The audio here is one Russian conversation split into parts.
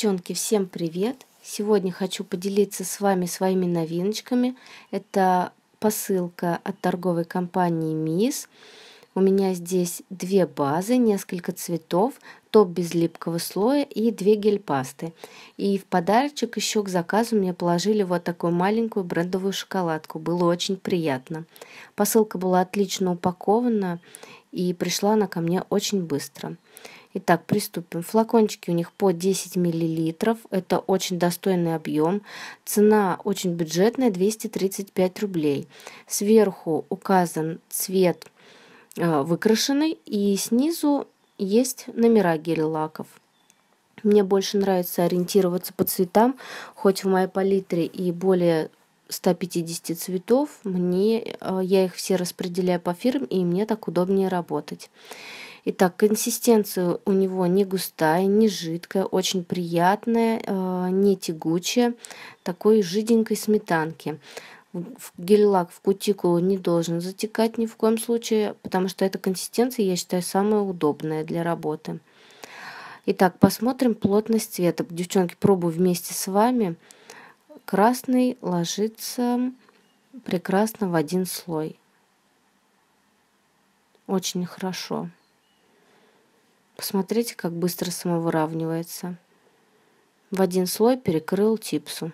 Девчонки, всем привет! Сегодня хочу поделиться с вами своими новиночками. Это посылка от торговой компании Miss. У меня здесь две базы, несколько цветов, топ без липкого слоя и две гель-пасты. И в подарочек еще к заказу мне положили вот такую маленькую брендовую шоколадку. Было очень приятно. Посылка была отлично упакована и пришла она ко мне очень быстро. Итак, приступим. Флакончики у них по 10 мл. Это очень достойный объем. Цена очень бюджетная, 235 рублей. Сверху указан цвет э, выкрашенный и снизу есть номера гель-лаков. Мне больше нравится ориентироваться по цветам, хоть в моей палитре и более 150 цветов, мне, э, я их все распределяю по фирм, и мне так удобнее работать. Итак, консистенция у него не густая, не жидкая, очень приятная, э, не тягучая, такой жиденькой сметанки. Гель-лак в кутикулу не должен затекать ни в коем случае, потому что эта консистенция, я считаю, самая удобная для работы. Итак, посмотрим плотность цвета. Девчонки, пробую вместе с вами. Красный ложится прекрасно в один слой. Очень хорошо. Посмотрите, как быстро самовыравнивается. В один слой перекрыл типсу.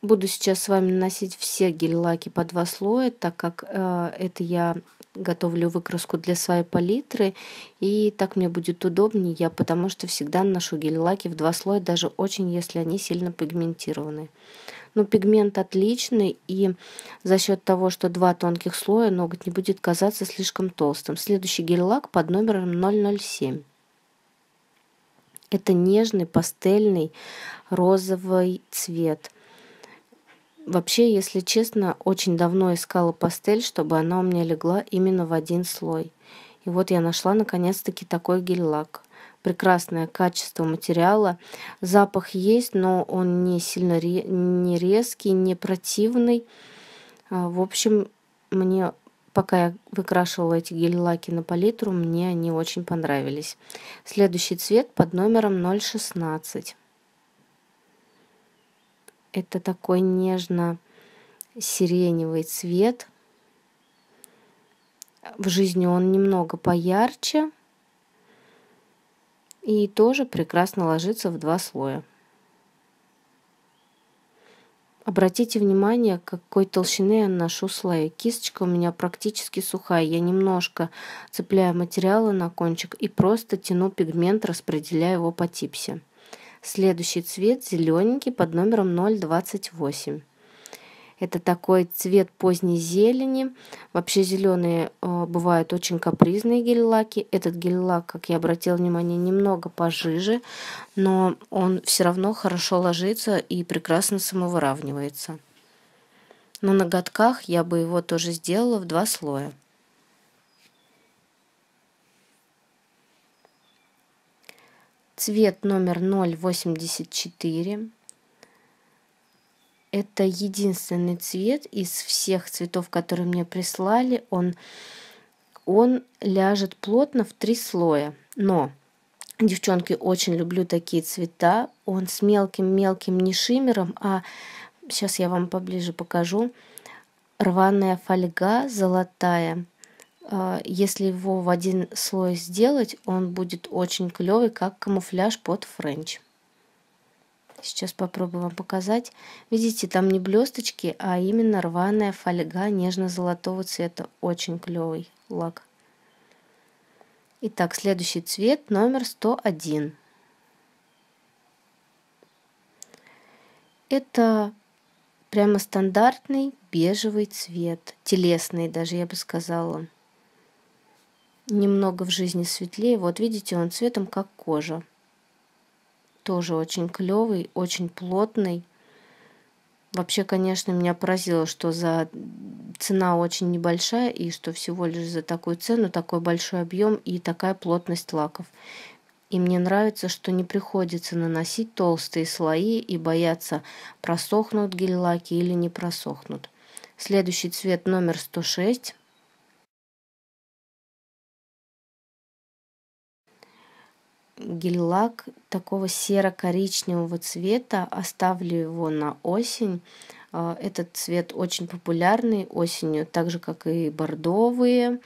Буду сейчас с вами наносить все гель-лаки по два слоя, так как э, это я готовлю выкраску для своей палитры, и так мне будет удобнее, я потому что всегда наношу гель-лаки в два слоя, даже очень, если они сильно пигментированы. Но ну, пигмент отличный, и за счет того, что два тонких слоя, ноготь не будет казаться слишком толстым. Следующий гель-лак под номером 007. Это нежный пастельный розовый цвет. Вообще, если честно, очень давно искала пастель, чтобы она у меня легла именно в один слой. И вот я нашла наконец-таки такой гель-лак прекрасное качество материала. Запах есть, но он не сильно ре не резкий, не противный. А, в общем, мне пока я выкрашивала эти гель-лаки на палитру, мне они очень понравились. Следующий цвет под номером 016. Это такой нежно-сиреневый цвет. В жизни он немного поярче, и тоже прекрасно ложится в два слоя. Обратите внимание, какой толщины я наношу слои. Кисточка у меня практически сухая. Я немножко цепляю материалы на кончик и просто тяну пигмент, распределяя его по типсе. Следующий цвет зелененький под номером 028. Это такой цвет поздней зелени. Вообще зеленые э, бывают очень капризные гель-лаки. Этот гель-лак, как я обратила внимание, немного пожиже, но он все равно хорошо ложится и прекрасно самовыравнивается. На ноготках я бы его тоже сделала в два слоя. Цвет номер 084. Это единственный цвет из всех цветов, которые мне прислали. Он, он ляжет плотно в три слоя. Но, девчонки, очень люблю такие цвета. Он с мелким-мелким не шиммером, а сейчас я вам поближе покажу. Рваная фольга золотая. А, если его в один слой сделать, он будет очень клевый, как камуфляж под френч. Сейчас попробую вам показать. Видите, там не блесточки, а именно рваная фольга нежно-золотого цвета. Очень клевый лак. Итак, следующий цвет номер 101. Это прямо стандартный бежевый цвет, телесный даже, я бы сказала. Немного в жизни светлее. Вот видите, он цветом как кожа. Тоже очень клевый, очень плотный. Вообще, конечно, меня поразило, что за цена очень небольшая и что всего лишь за такую цену такой большой объем и такая плотность лаков. И мне нравится, что не приходится наносить толстые слои и бояться, просохнут гель-лаки или не просохнут. Следующий цвет номер 106 гель-лак такого серо-коричневого цвета. Оставлю его на осень. А, этот цвет очень популярный осенью, так же как и бордовые,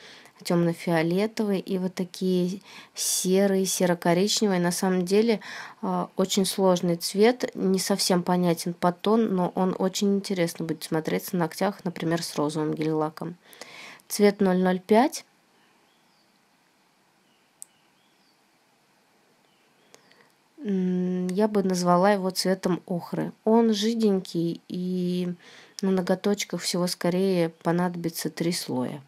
темно-фиолетовые и вот такие серые, серо-коричневые. На самом деле а, очень сложный цвет, не совсем понятен по тон, но он очень интересно будет смотреться на ногтях, например, с розовым гель-лаком. Цвет 005 я бы назвала его цветом охры. Он жиденький и на ноготочках всего скорее понадобится три слоя.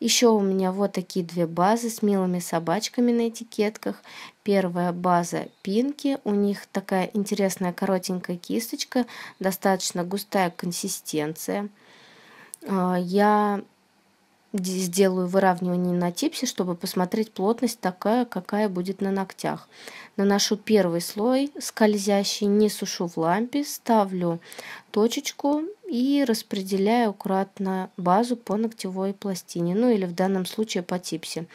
Еще у меня вот такие две базы с милыми собачками на этикетках. Первая база пинки. У них такая интересная коротенькая кисточка, достаточно густая консистенция. А, я сделаю выравнивание на типсе, чтобы посмотреть плотность такая, какая будет на ногтях. Наношу первый слой скользящий, не сушу в лампе, ставлю точечку и распределяю кратно базу по ногтевой пластине, ну или в данном случае по типсе.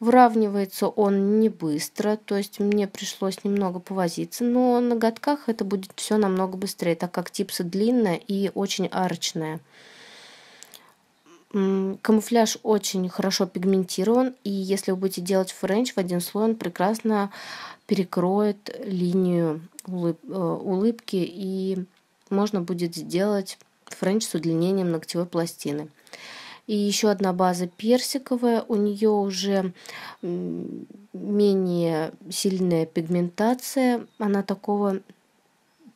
Выравнивается он не быстро, то есть мне пришлось немного повозиться, но на ноготках это будет все намного быстрее, так как типса длинная и очень арочная. Камуфляж очень хорошо пигментирован, и если вы будете делать френч в один слой, он прекрасно перекроет линию улыб э, улыбки, и можно будет сделать френч с удлинением ногтевой пластины. И еще одна база персиковая, у нее уже менее сильная пигментация, она такого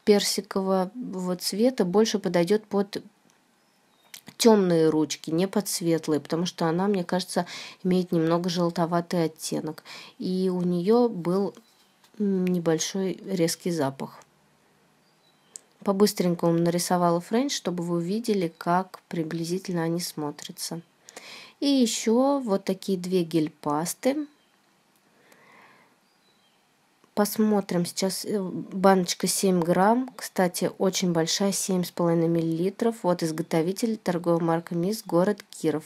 персикового цвета больше подойдет под темные ручки, не под светлые, потому что она, мне кажется, имеет немного желтоватый оттенок. И у нее был небольшой резкий запах. По-быстренькому нарисовала френч, чтобы вы увидели, как приблизительно они смотрятся. И еще вот такие две гель-пасты Посмотрим. Сейчас э, баночка 7 грамм. Кстати, очень большая, 7,5 миллилитров. Вот изготовитель, торговая марка МИС, город Киров.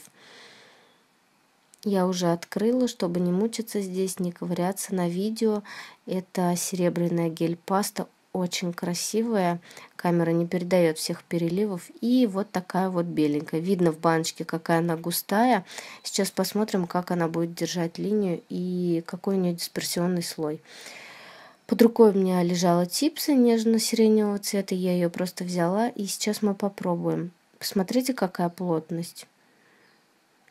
Я уже открыла, чтобы не мучиться здесь, не ковыряться на видео. Это серебряная гель-паста, очень красивая. Камера не передает всех переливов. И вот такая вот беленькая. Видно в баночке, какая она густая. Сейчас посмотрим, как она будет держать линию и какой у нее дисперсионный слой. Под рукой у меня лежала типсы нежно-сиреневого цвета, я ее просто взяла, и сейчас мы попробуем. Посмотрите, какая плотность.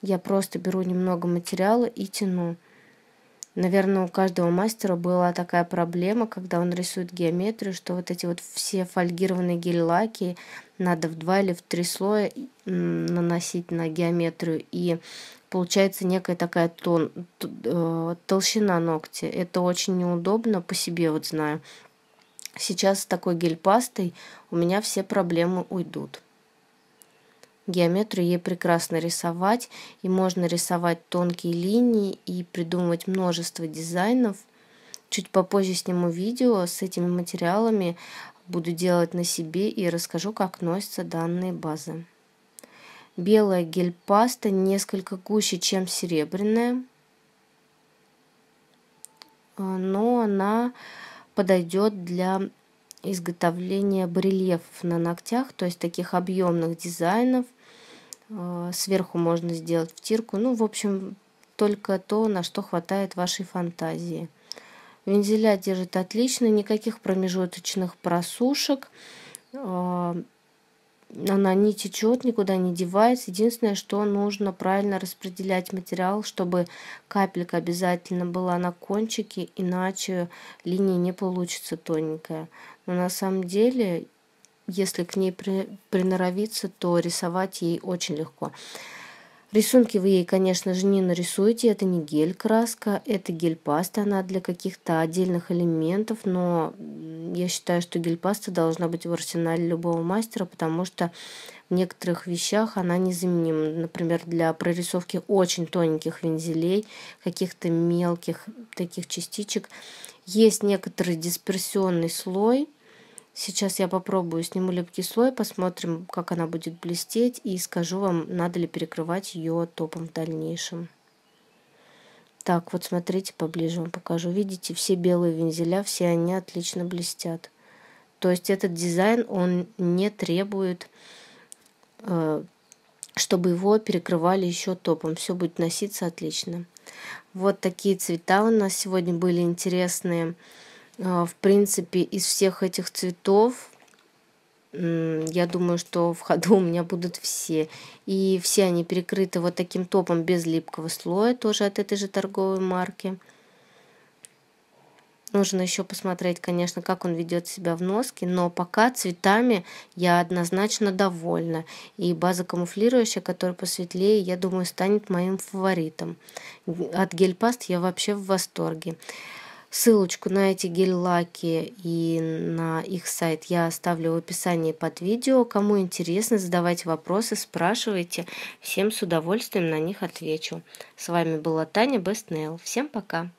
Я просто беру немного материала и тяну. Наверное, у каждого мастера была такая проблема, когда он рисует геометрию, что вот эти вот все фольгированные гель-лаки надо в два или в три слоя наносить на геометрию. И получается некая такая тон, э, толщина ногтя. Это очень неудобно, по себе вот знаю. Сейчас с такой гель-пастой у меня все проблемы уйдут. Геометрию ей прекрасно рисовать, и можно рисовать тонкие линии и придумывать множество дизайнов. Чуть попозже сниму видео с этими материалами, буду делать на себе и расскажу, как носятся данные базы. Белая гель-паста несколько гуще, чем серебряная, а, но она подойдет для изготовления барельефов на ногтях, то есть таких объемных дизайнов. А, сверху можно сделать втирку. Ну, в общем, только то, на что хватает вашей фантазии. Вензеля держит отлично, никаких промежуточных просушек. А, она не течет, никуда не девается. Единственное, что нужно правильно распределять материал, чтобы капелька обязательно была на кончике, иначе линия не получится тоненькая. Но на самом деле, если к ней при, приноровиться, то рисовать ей очень легко. Рисунки вы ей, конечно же, не нарисуете. Это не гель-краска, это гель-паста. Она для каких-то отдельных элементов, но я считаю, что гель-паста должна быть в арсенале любого мастера, потому что в некоторых вещах она незаменима. Например, для прорисовки очень тоненьких вензелей, каких-то мелких таких частичек. Есть некоторый дисперсионный слой – Сейчас я попробую, сниму липкий слой, посмотрим, как она будет блестеть и скажу вам, надо ли перекрывать ее топом в дальнейшем. Так, вот смотрите, поближе вам покажу. Видите, все белые вензеля, все они отлично блестят. То есть этот дизайн, он не требует, э, чтобы его перекрывали еще топом. Все будет носиться отлично. Вот такие цвета у нас сегодня были интересные. А, в принципе, из всех этих цветов, я думаю, что в ходу у меня будут все. И все они перекрыты вот таким топом без липкого слоя, тоже от этой же торговой марки. Нужно еще посмотреть, конечно, как он ведет себя в носке, но пока цветами я однозначно довольна. И база камуфлирующая, которая посветлее, я думаю, станет моим фаворитом. От гель-паст я вообще в восторге. Ссылочку на эти гель-лаки и на их сайт я оставлю в описании под видео. Кому интересно, задавайте вопросы, спрашивайте. Всем с удовольствием на них отвечу. С вами была Таня Best Nail. Всем пока!